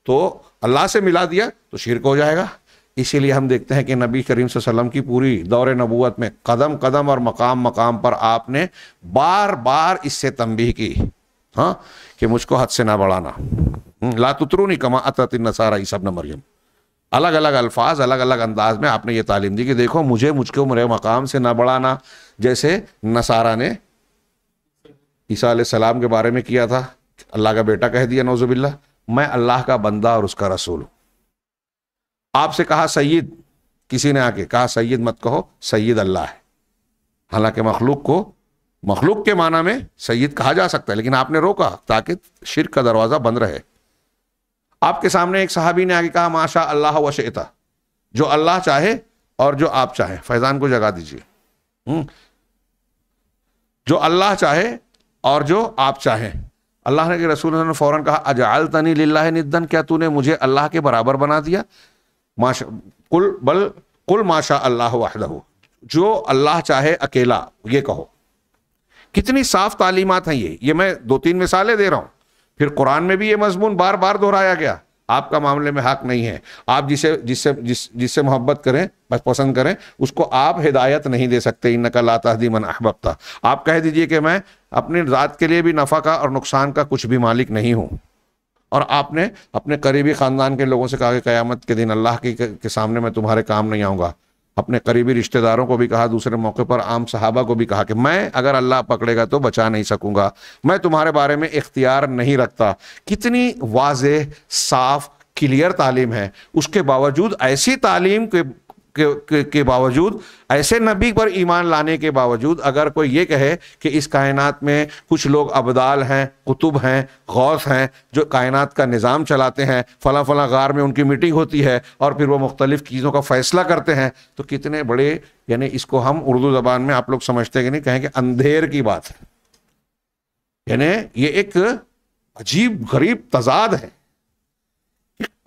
तो अल्लाह से मिला दिया तो शिरक हो जाएगा इसीलिए हम देखते हैं कि नबी करीम वसल्लम की पूरी दौर नबूत में कदम कदम और मकाम मकाम पर आपने बार बार इससे तंबी की हाँ कि मुझको हद से ना बढ़ाना हम्म, लातुतरू नहीं कमा अतिन नसारा ई सब न मरियम अलग अलग अल्फाज अलग अलग अंदाज में आपने ये तालीम दी कि देखो मुझे मुझको मेरे मकाम से ना बढ़ाना जैसे नसारा ने ईसा सलाम के बारे में किया था अल्लाह का बेटा कह दिया नौजुबिल्ला मैं अल्लाह का बंदा और उसका रसूल हूँ आपसे कहा सैयद किसी ने आके कहा सैयद मत कहो सैयद अल्लाह है हालांकि मखलूक को मखलूक के माना में सैयद कहा जा सकता है लेकिन आपने रोका ताकि शिर का दरवाज़ा बंद रहे आपके सामने एक साहबी ने आगे कहा माशा अल्लाह वशेता जो अल्लाह चाहे और जो आप चाहे फैजान को जगा दीजिए हम्म। जो अल्लाह चाहे और जो आप चाहें अल्लाह के रसूल ने फ़ौरन कहा अजाल तनी लाला निदन क्या तूने मुझे अल्लाह के बराबर बना दिया माशा कुल बल कुल माशा अल्लाह वाहदह जो अल्लाह चाहे अकेला ये कहो कितनी साफ तालीमत हैं ये ये मैं दो तीन मिसालें दे रहा हूँ फिर कुरान में भी ये मजमून बार बार दोहराया गया आपका मामले में हक नहीं है आप जिसे जिससे जिस जिससे मोहब्बत करें बस पसंद करें उसको आप हिदायत नहीं दे सकते इन नकल आतादी मन अहबता आप कह दीजिए कि मैं अपनी रात के लिए भी नफ़ा का और नुकसान का कुछ भी मालिक नहीं हूँ और आपने अपने करीबी ख़ानदान के लोगों से कहा कि क़यामत के दिन अल्लाह के, के सामने मैं तुम्हारे काम नहीं आऊँगा अपने करीबी रिश्तेदारों को भी कहा दूसरे मौके पर आम सहाबा को भी कहा कि मैं अगर अल्लाह पकड़ेगा तो बचा नहीं सकूंगा मैं तुम्हारे बारे में इख्तियार नहीं रखता कितनी वाज साफ क्लियर तालीम है उसके बावजूद ऐसी तालीम के के, के, के बावजूद ऐसे नबी पर ईमान लाने के बावजूद अगर कोई ये कहे कि इस कायनात में कुछ लोग अबदाल हैं कुतुब हैं गौस हैं जो कायनात का निज़ाम चलाते हैं फ़ला फ़ला गार में उनकी मीटिंग होती है और फिर वो मुख्तलिफ़ चीज़ों का फ़ैसला करते हैं तो कितने बड़े यानी इसको हम उर्दू ज़बान में आप लोग समझते कि नहीं कहें कि अंधेर की बात है यानी ये एक अजीब गरीब तजाद है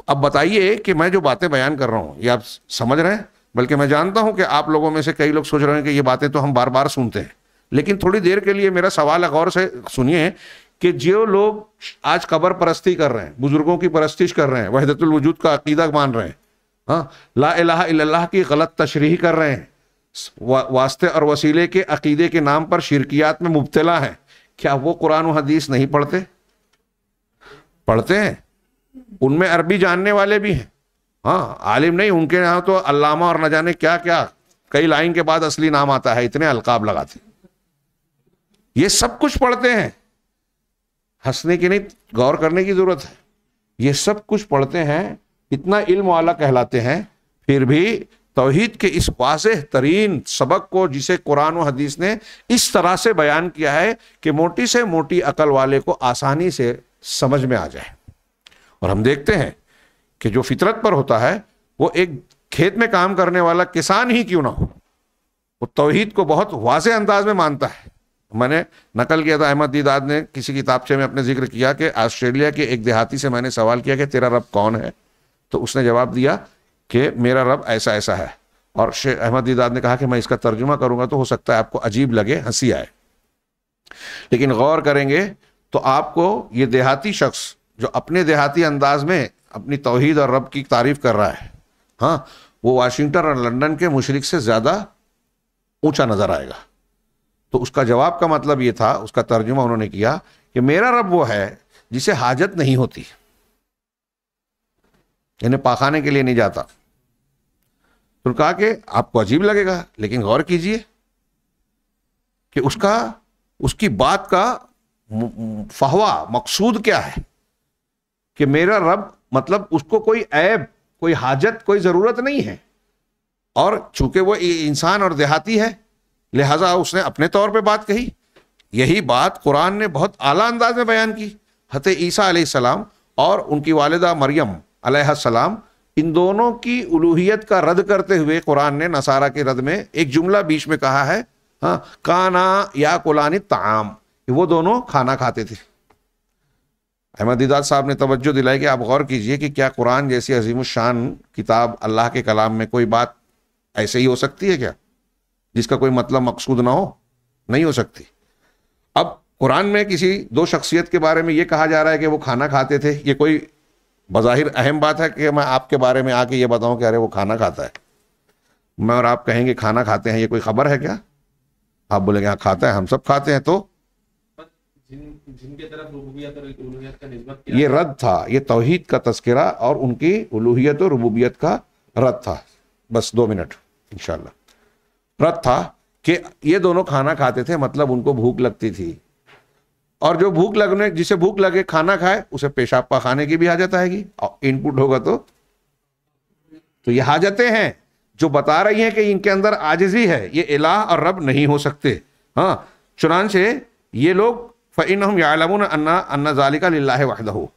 अब बताइए कि मैं जो बातें बयान कर रहा हूं ये आप समझ रहे हैं बल्कि मैं जानता हूं कि आप लोगों में से कई लोग सोच रहे हैं कि ये बातें तो हम बार बार सुनते हैं लेकिन थोड़ी देर के लिए मेरा सवाल गौर से सुनिए कि जो लोग आज कबर परस्ती कर रहे हैं बुजुर्गों की परस्तिश कर रहे हैं वहदतुल वजूद का अकीदा मान रहे हैं हाँ ला अल्लाह की गलत तशरी कर रहे हैं वा, वास्ते और वसीले के अकीदे के नाम पर शिरकियात में मुबतला है क्या वो कुरान हदीस नहीं पढ़ते पढ़ते हैं उनमें अरबी जानने वाले भी हैं हाँ आलिम नहीं उनके यहाँ तो अल्लामा और न जाने क्या क्या कई लाइन के बाद असली नाम आता है इतने अलकाब लगाते ये सब कुछ पढ़ते हैं हंसने की नहीं गौर करने की जरूरत है ये सब कुछ पढ़ते हैं इतना इल्म वाला कहलाते हैं फिर भी तोहहीद के इस वाज तरीन सबक को जिसे कुरान और हदीस ने इस तरह से बयान किया है कि मोटी से मोटी अकल वाले को आसानी से समझ में आ जाए और हम देखते हैं कि जो फितरत पर होता है वो एक खेत में काम करने वाला किसान ही क्यों ना हो वो तोहहीद को बहुत वाज अंदाज में मानता है मैंने नकल किया था अहमद दीदाद ने किसी किताबचे में अपने जिक्र किया कि ऑस्ट्रेलिया के एक देहाती से मैंने सवाल किया कि तेरा रब कौन है तो उसने जवाब दिया कि मेरा रब ऐसा ऐसा है और शेख अहमद दीदाद ने कहा कि मैं इसका तर्जुमा करूंगा तो हो सकता है आपको अजीब लगे हंसी आए लेकिन गौर करेंगे तो आपको ये देहाती शख्स जो अपने देहाती अंदाज में अपनी तोहहीद और रब की तारीफ कर रहा है हाँ वो वाशिंगटन और लंदन के मुशरक से ज़्यादा ऊंचा नज़र आएगा तो उसका जवाब का मतलब ये था उसका तर्जुमा उन्होंने किया कि मेरा रब वो है जिसे हाजत नहीं होती इन्हें पाखाने के लिए नहीं जाता तो कहा कि आपको अजीब लगेगा लेकिन गौर कीजिए कि उसका उसकी बात का फहवा मकसूद क्या है कि मेरा रब मतलब उसको कोई ऐब कोई हाजत कोई ज़रूरत नहीं है और चूंकि वो इंसान और देहाती है लिहाजा उसने अपने तौर पे बात कही यही बात कुरान ने बहुत आला अंदाज में बयान की हत ईसा सलाम और उनकी वालदा मरियम सलाम इन दोनों की उलूहियत का रद्द करते हुए कुरान ने नसारा के रद्द में एक जुमला बीच में कहा है हाँ काना या कुलानी ताम वो दोनों खाना खाते थे अहमद दीदार साहब ने तवज्जो दिलाई कि आप गौर कीजिए कि क्या कुरान जैसी अजीम शान किताब अल्लाह के कलाम में कोई बात ऐसे ही हो सकती है क्या जिसका कोई मतलब मकसूद ना हो नहीं हो सकती अब कुरान में किसी दो शख्सियत के बारे में ये कहा जा रहा है कि वो खाना खाते थे ये कोई बज़ाहिर अहम बात है कि मैं आपके बारे में आके ये बताऊं कि अरे वो खाना खाता है मैं और आप कहेंगे खाना खाते हैं ये कोई खबर है क्या आप बोलेंगे हाँ खाता है हम सब खाते हैं तो ये रद्द था ये तोहहीद का तस्करा और उनकी उलूहियत और रबूबियत का रद्द था बस दो मिनट इन रद्द था कि ये दोनों खाना खाते थे मतलब उनको भूख लगती थी और जो भूख लगने जिसे भूख लगे खाना खाए उसे पेशाब पखाने की भी आ आएगी और इनपुट होगा तो तो ये हाजतें हैं जो बता रही हैं कि इनके अंदर आजिजी है ये इलाह और रब नहीं हो सकते हाँ चुनान से ये लोग फ़ैन हम अन्ना अन्ना ज़ालिका लाला वहदह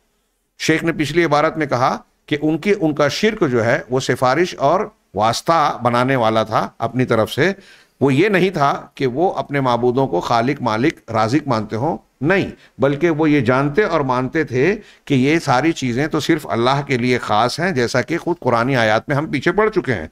शेख ने पिछली इबारत में कहा कि उनकी उनका शिरक जो है वो सिफारिश और वास्ता बनाने वाला था अपनी तरफ से वो ये नहीं था कि वो अपने मबूदों को खालिक मालिक राजिक मानते हों नहीं बल्कि वो ये जानते और मानते थे कि ये सारी चीज़ें तो सिर्फ अल्लाह के लिए ख़ास हैं जैसा कि खुद कुरानी आयात में हम पीछे पड़ चुके हैं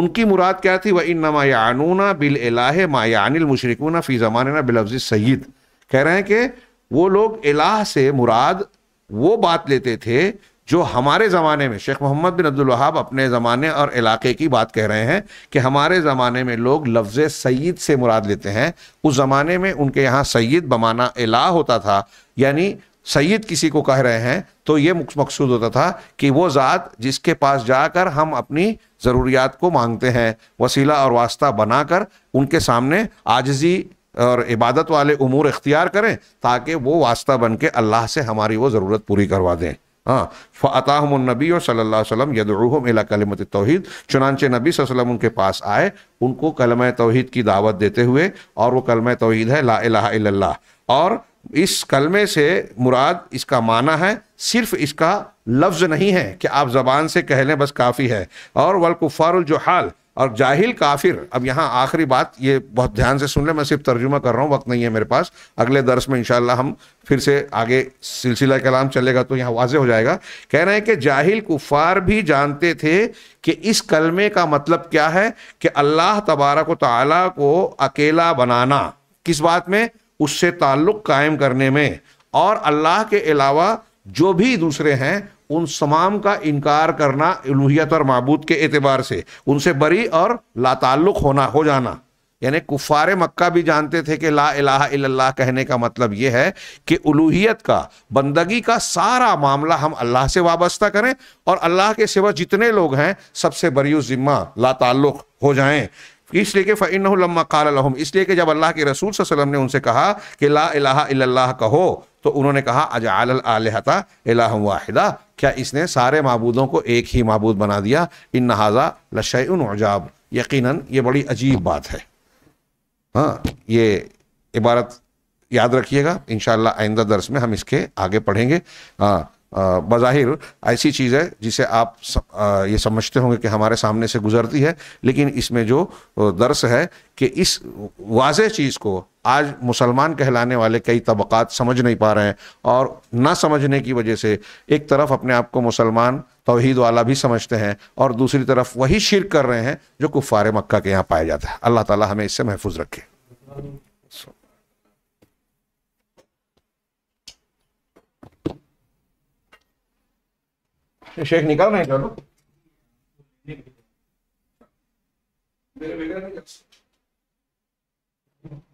उनकी मुराद क्या थी वह इन नमा यानूना बिल एलाह मायानिल मुशरकूना फ़ी ज़माना बिलफ़ सईद कह रहे हैं कि वो लोग इलाह से मुराद वो बात लेते थे जो हमारे ज़माने में शेख मोहम्मद बिन अब्दुल वहाब अपने ज़माने और इलाके की बात कह रहे हैं कि हमारे ज़माने में लोग लफ्ज़ सईद से मुराद लेते हैं उस ज़माने में उनके यहाँ सैद बमाना इलाह होता था यानी सैद किसी को कह रहे हैं तो ये मकसूद होता था कि वो ज़ात जिसके पास जाकर हम अपनी ज़रूरियात को मांगते हैं वसीला और वास्ता बनाकर उनके सामने आजजी और इबादत वाले उमूर इख्तियार करें ताकि वो वास्ता बन के अल्लाह से हमारी वो ज़रूरत पूरी करवा दें हाँ फ़ताहमनबी सल्ला वसम यदरूहम अला कलमत तोहद चुनानचे नबी वसम उनके पास आए उनको कलम तोहद की दावत देते हुए और वो कलम तोहद है ला इला और इस कलमे से मुराद इसका माना है सिर्फ इसका लफ्ज़ नहीं है कि आप ज़बान से कह लें बस काफ़ी है और वलकुफ़ारजुहाल और जाहिल काफिर अब यहाँ आखिरी बात ये बहुत ध्यान से सुन ले मैं सिर्फ तर्जुमा कर रहा हूँ वक्त नहीं है मेरे पास अगले दर्स में इंशाल्लाह हम फिर से आगे सिलसिला कलाम चलेगा तो यहाँ वाजे हो जाएगा कह रहे हैं कि जाहिल कुफार भी जानते थे कि इस कलमे का मतलब क्या है कि अल्लाह तबारक ताला को अकेला बनाना किस बात में उससे ताल्लुक़ कायम करने में और अल्लाह के अलावा जो भी दूसरे हैं उन समाम का इनकार करना लोहियत और मबूद के अतबार से उनसे बरी और लाताल्लुक़ होना हो जाना यानी कुफ़ार मक्का भी जानते थे कि ला अला कहने का मतलब यह है कि उलूहियत का बंदगी का सारा मामला हम अल्लाह से वाबस्ता करें और अल्लाह के सिवा जितने लोग हैं सबसे बरी ज़िम्मा ला लाताल्लुक़ हो जाएं इसलिए कि फ़ैन कालम इसलिए कि जब अल्लाह के रसूल वसलम ने उनसे कहा कि ला अला कहो तो उन्होंने कहा अजाल आलहता इलाह वाहिदा क्या इसने सारे मबूदों को एक ही मबूद बना दिया इन नहाजा लशाजाब यकीनन ये बड़ी अजीब बात है हाँ ये इबारत याद रखिएगा इन आइंदा दरस में हम इसके आगे पढ़ेंगे हाँ बज़ाहिर ऐसी चीज़ है जिसे आप स, आ, ये समझते होंगे कि हमारे सामने से गुजरती है लेकिन इसमें जो दर्स है कि इस वाज चीज़ को आज मुसलमान कहलाने वाले कई तबक़ात समझ नहीं पा रहे हैं और ना समझने की वजह से एक तरफ अपने आप को मुसलमान तोहहीद वाला भी समझते हैं और दूसरी तरफ वही शिर कर रहे हैं जो कुफ़ार मक्का के यहाँ पाया जाता है अल्लाह ताला हमें इससे महफूज रखे शेख निकाल रहे हैं चलो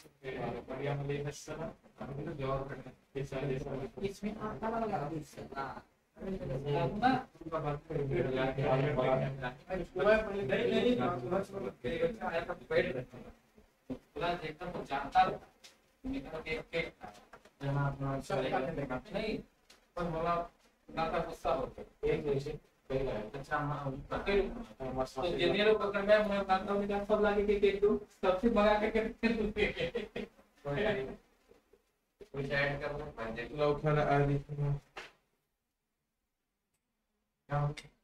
इसमें आता वाला नहीं पर हमारा गुस्सा होता है एक जैसे अच्छा हाँ पकड़ तो इंजीनियर पकड़ मैं मैं मानता हूँ मैं सब लाके के देख दूँ सबसे मंगा के करते कुछ ऐड करना बजट लो खड़ा आ रही है